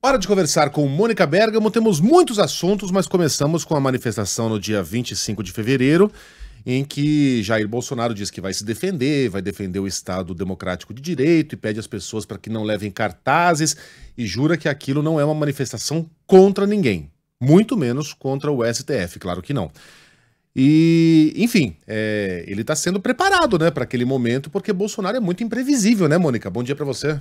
Hora de conversar com Mônica Bergamo. Temos muitos assuntos, mas começamos com a manifestação no dia 25 de fevereiro, em que Jair Bolsonaro diz que vai se defender, vai defender o Estado Democrático de Direito e pede às pessoas para que não levem cartazes e jura que aquilo não é uma manifestação contra ninguém, muito menos contra o STF, claro que não. E, enfim, é, ele está sendo preparado né, para aquele momento, porque Bolsonaro é muito imprevisível, né, Mônica? Bom dia para você.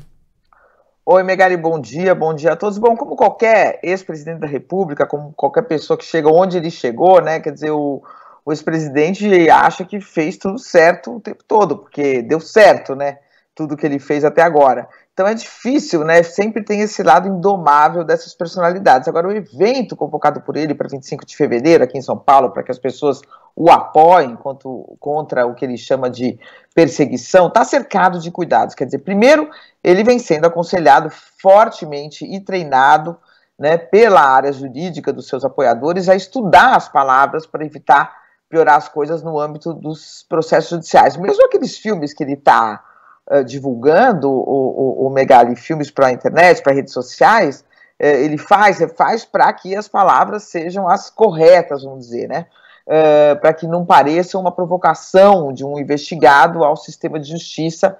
Oi, Megali, bom dia, bom dia a todos. Bom, como qualquer ex-presidente da República, como qualquer pessoa que chega onde ele chegou, né? Quer dizer, o, o ex-presidente acha que fez tudo certo o tempo todo, porque deu certo, né? Tudo que ele fez até agora. Então é difícil, né? Sempre tem esse lado indomável dessas personalidades. Agora, o evento convocado por ele para 25 de fevereiro, aqui em São Paulo, para que as pessoas o apoiem quanto, contra o que ele chama de perseguição, está cercado de cuidados. Quer dizer, primeiro, ele vem sendo aconselhado fortemente e treinado né, pela área jurídica dos seus apoiadores a estudar as palavras para evitar piorar as coisas no âmbito dos processos judiciais. Mesmo aqueles filmes que ele está eh, divulgando o, o, o Megali Filmes para a internet, para redes sociais, eh, ele faz, faz para que as palavras sejam as corretas, vamos dizer, né? Eh, para que não pareça uma provocação de um investigado ao sistema de justiça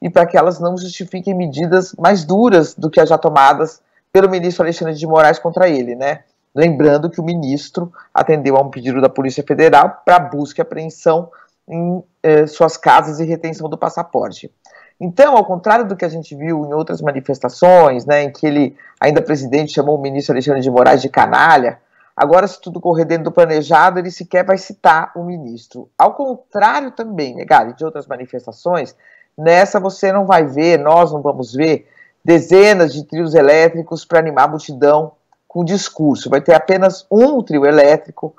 e para que elas não justifiquem medidas mais duras do que as já tomadas pelo ministro Alexandre de Moraes contra ele, né? Lembrando que o ministro atendeu a um pedido da Polícia Federal para busca e apreensão em eh, suas casas e retenção do passaporte. Então, ao contrário do que a gente viu em outras manifestações, né, em que ele, ainda presidente, chamou o ministro Alexandre de Moraes de canalha, agora, se tudo correr dentro do planejado, ele sequer vai citar o ministro. Ao contrário também, Megari, né, de outras manifestações, nessa você não vai ver, nós não vamos ver, dezenas de trios elétricos para animar a multidão com discurso. Vai ter apenas um trio elétrico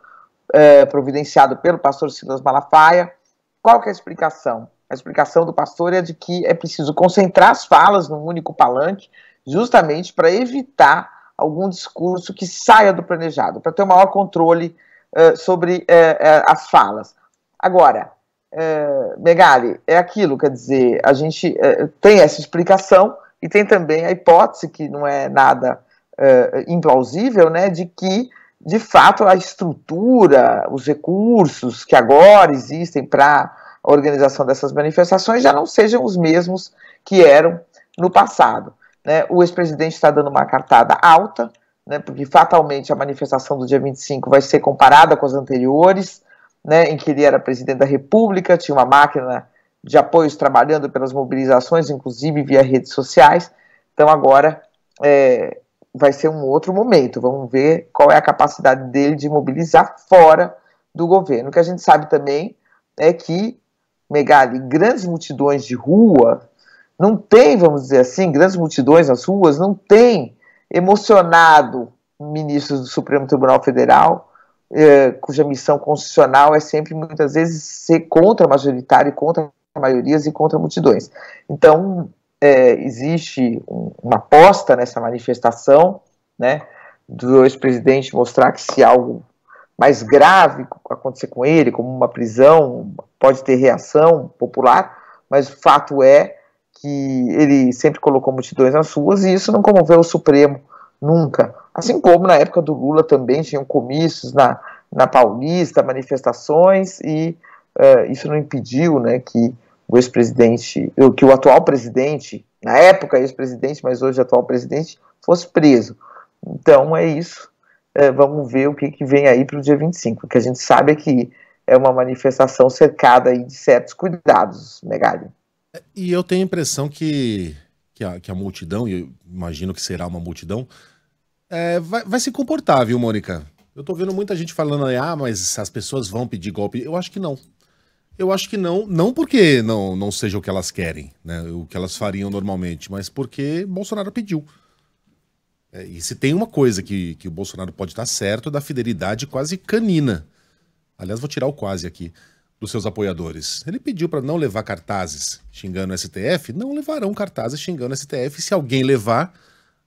eh, providenciado pelo pastor Silas Malafaia, qual que é a explicação? A explicação do pastor é de que é preciso concentrar as falas num único palanque, justamente para evitar algum discurso que saia do planejado, para ter um maior controle uh, sobre uh, uh, as falas. Agora, uh, Megali, é aquilo, quer dizer, a gente tem essa explicação e tem também a hipótese, que não é nada implausível, né, de que de fato, a estrutura, os recursos que agora existem para a organização dessas manifestações já não sejam os mesmos que eram no passado. Né? O ex-presidente está dando uma cartada alta, né, porque fatalmente a manifestação do dia 25 vai ser comparada com as anteriores, né, em que ele era presidente da República, tinha uma máquina de apoios trabalhando pelas mobilizações, inclusive via redes sociais. Então agora é, vai ser um outro momento. Vamos ver qual é a capacidade dele de mobilizar fora do governo. O que a gente sabe também é que, Megali, grandes multidões de rua não tem, vamos dizer assim, grandes multidões nas ruas, não tem emocionado ministros do Supremo Tribunal Federal, eh, cuja missão constitucional é sempre, muitas vezes, ser contra majoritário, contra maiorias e contra multidões. Então, é, existe uma aposta nessa manifestação, né, do ex-presidente mostrar que se algo mais grave acontecer com ele, como uma prisão, pode ter reação popular, mas o fato é que ele sempre colocou multidões nas ruas e isso não comoveu o Supremo nunca. Assim como na época do Lula também tinham comícios na, na Paulista, manifestações, e uh, isso não impediu né, que o ex-presidente, que o atual presidente, na época ex-presidente, mas hoje atual presidente, fosse preso. Então é isso. É, vamos ver o que, que vem aí para o dia 25. O que a gente sabe é que é uma manifestação cercada aí de certos cuidados, Megali. É, e eu tenho a impressão que, que, a, que a multidão, e eu imagino que será uma multidão, é, vai, vai se comportar, viu, Mônica? Eu tô vendo muita gente falando aí, ah, mas as pessoas vão pedir golpe. Eu acho que não. Eu acho que não, não porque não, não seja o que elas querem, né, o que elas fariam normalmente, mas porque Bolsonaro pediu. É, e se tem uma coisa que, que o Bolsonaro pode estar certo, é da fidelidade quase canina. Aliás, vou tirar o quase aqui dos seus apoiadores. Ele pediu para não levar cartazes xingando o STF, não levarão cartazes xingando o STF. Se alguém levar,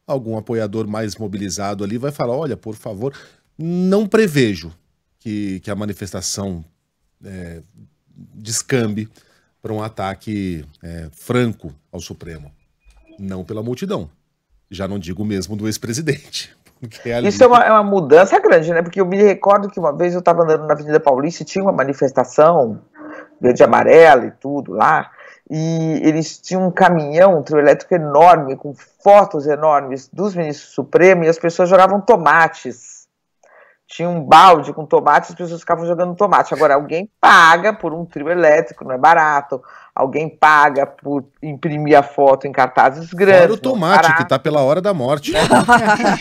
algum apoiador mais mobilizado ali vai falar: olha, por favor, não prevejo que, que a manifestação é, descambe para um ataque é, franco ao Supremo. Não pela multidão. Já não digo mesmo do ex-presidente. É Isso é uma, é uma, mudança grande, né? Porque eu me recordo que uma vez eu estava andando na Avenida Paulista e tinha uma manifestação verde e amarela e tudo lá. E eles tinham um caminhão, um trio elétrico enorme, com fotos enormes dos ministros do Supremo, e as pessoas jogavam tomates tinha um balde com tomate, as pessoas ficavam jogando tomate. Agora, alguém paga por um trio elétrico, não é barato. Alguém paga por imprimir a foto em cartazes grandes. Era o é tomate, que está pela hora da morte.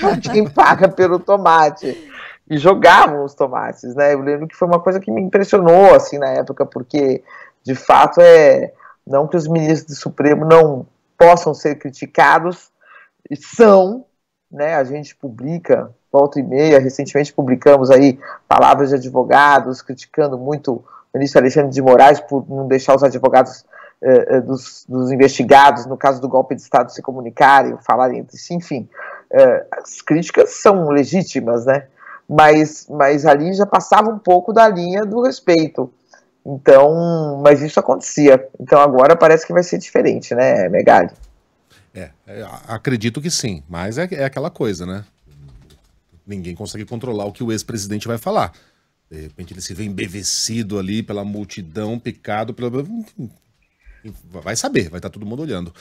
alguém paga pelo tomate. E jogavam os tomates, né? Eu lembro que foi uma coisa que me impressionou, assim, na época, porque, de fato, é... Não que os ministros do Supremo não possam ser criticados, são, né? A gente publica volta e meia, recentemente publicamos aí palavras de advogados criticando muito o ministro Alexandre de Moraes por não deixar os advogados eh, eh, dos, dos, investigados, no caso do golpe de Estado, se comunicarem, falarem entre si, enfim. Eh, as críticas são legítimas, né? Mas, mas ali já passava um pouco da linha do respeito. Então, mas isso acontecia. Então agora parece que vai ser diferente, né, Megali? É, é acredito que sim, mas é, é aquela coisa, né? Ninguém consegue controlar o que o ex-presidente vai falar. De repente ele se vê embevecido ali pela multidão, picado pela. Vai saber, vai estar todo mundo olhando.